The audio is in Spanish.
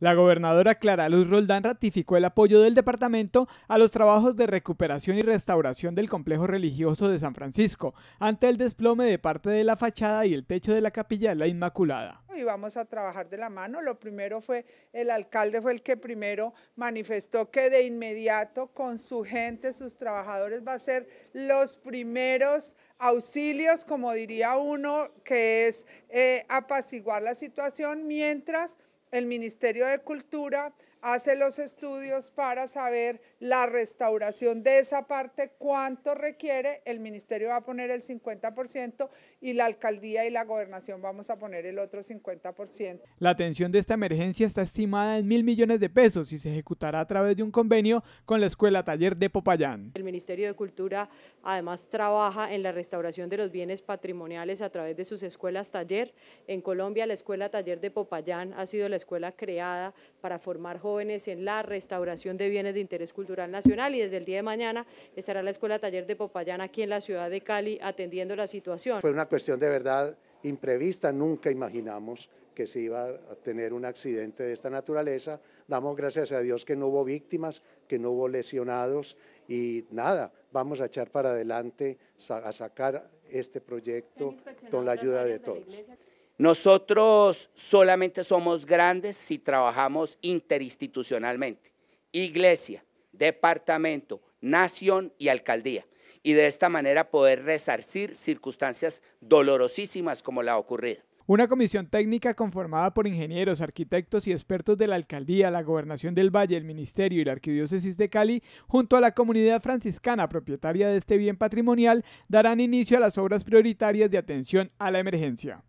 La gobernadora Clara Luz Roldán ratificó el apoyo del departamento a los trabajos de recuperación y restauración del complejo religioso de San Francisco ante el desplome de parte de la fachada y el techo de la capilla de la Inmaculada. Y vamos a trabajar de la mano. Lo primero fue, el alcalde fue el que primero manifestó que de inmediato con su gente, sus trabajadores, va a ser los primeros auxilios, como diría uno, que es eh, apaciguar la situación mientras el Ministerio de Cultura hace los estudios para saber la restauración de esa parte, cuánto requiere, el ministerio va a poner el 50% y la alcaldía y la gobernación vamos a poner el otro 50%. La atención de esta emergencia está estimada en mil millones de pesos y se ejecutará a través de un convenio con la Escuela Taller de Popayán. El Ministerio de Cultura además trabaja en la restauración de los bienes patrimoniales a través de sus escuelas taller. En Colombia la Escuela Taller de Popayán ha sido la escuela creada para formar jóvenes jóvenes en la restauración de bienes de interés cultural nacional y desde el día de mañana estará la Escuela Taller de Popayán aquí en la ciudad de Cali atendiendo la situación. Fue una cuestión de verdad imprevista, nunca imaginamos que se iba a tener un accidente de esta naturaleza. Damos gracias a Dios que no hubo víctimas, que no hubo lesionados y nada, vamos a echar para adelante, a sacar este proyecto con la ayuda de todos. Nosotros solamente somos grandes si trabajamos interinstitucionalmente, iglesia, departamento, nación y alcaldía, y de esta manera poder resarcir circunstancias dolorosísimas como la ocurrida. Una comisión técnica conformada por ingenieros, arquitectos y expertos de la alcaldía, la gobernación del Valle, el ministerio y la arquidiócesis de Cali, junto a la comunidad franciscana propietaria de este bien patrimonial, darán inicio a las obras prioritarias de atención a la emergencia.